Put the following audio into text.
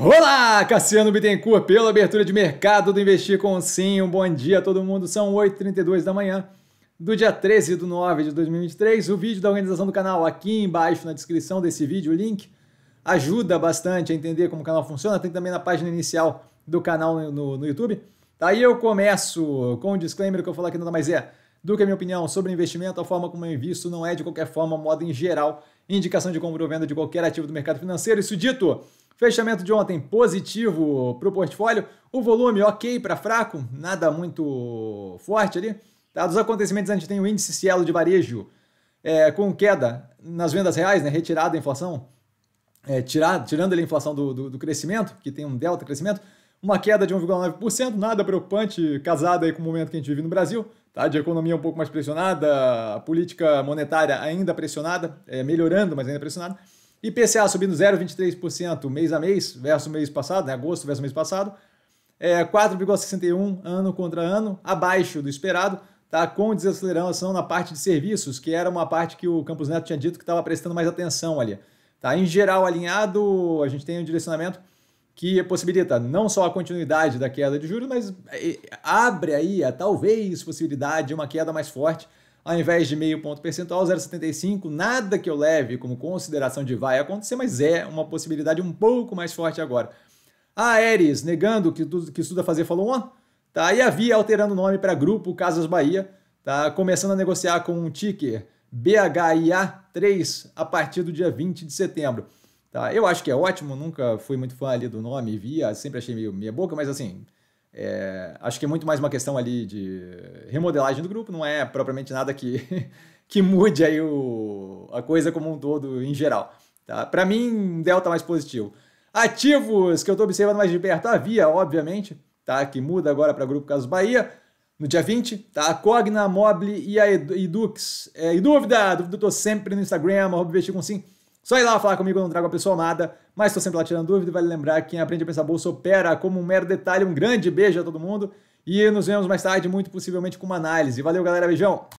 Olá, Cassiano Bittencourt, pela abertura de mercado do Investir com Sim. Um bom dia a todo mundo. São 8h32 da manhã do dia 13 de 9 de 2023. O vídeo da organização do canal aqui embaixo na descrição desse vídeo, o link, ajuda bastante a entender como o canal funciona. Tem também na página inicial do canal no, no YouTube. Daí tá? eu começo com o um disclaimer que eu falar aqui nada mais é do que a minha opinião sobre investimento, a forma como eu invisto não é de qualquer forma, moda em geral, indicação de compra ou venda de qualquer ativo do mercado financeiro. Isso dito, fechamento de ontem positivo para o portfólio, o volume ok para fraco, nada muito forte ali. Tá? Dos acontecimentos, a gente tem o índice Cielo de varejo é, com queda nas vendas reais, né? retirada a inflação, é, tirado, tirando ali a inflação do, do, do crescimento, que tem um delta crescimento, uma queda de 1,9%, nada preocupante, casado aí com o momento que a gente vive no Brasil tá? de economia um pouco mais pressionada, a política monetária ainda pressionada, é, melhorando, mas ainda pressionada. IPCA subindo 0,23% mês a mês versus mês passado, né? agosto versus mês passado. É 4,61 ano contra ano, abaixo do esperado, tá? com desaceleração na parte de serviços, que era uma parte que o Campos Neto tinha dito que estava prestando mais atenção ali. Tá? Em geral, alinhado, a gente tem um direcionamento que possibilita não só a continuidade da queda de juros, mas eh, abre aí a talvez possibilidade de uma queda mais forte, ao invés de meio ponto percentual, 0,75, nada que eu leve como consideração de vai acontecer, mas é uma possibilidade um pouco mais forte agora. A Ares, negando que, que estuda fazer falou on tá? e a Via alterando o nome para Grupo Casas Bahia, tá? começando a negociar com um ticker BHIA3 a partir do dia 20 de setembro. Tá? Eu acho que é ótimo, nunca fui muito fã ali do nome, via, sempre achei meio meia boca, mas assim, é, acho que é muito mais uma questão ali de remodelagem do grupo, não é propriamente nada que, que mude aí o, a coisa como um todo em geral. Tá? Para mim, delta é mais positivo. Ativos que eu estou observando mais de perto, a Via, obviamente, tá? que muda agora para Grupo Casos Bahia, no dia 20, tá? a Cogna, a Mobile e a Edux. É, e dúvida, dúvida, eu tô sempre no Instagram, arroba com sim. Só ir lá falar comigo, eu não trago a pessoa amada, mas estou sempre lá tirando dúvida. Vale lembrar que quem aprende a pensar bolsa opera como um mero detalhe. Um grande beijo a todo mundo e nos vemos mais tarde, muito possivelmente com uma análise. Valeu, galera. Beijão!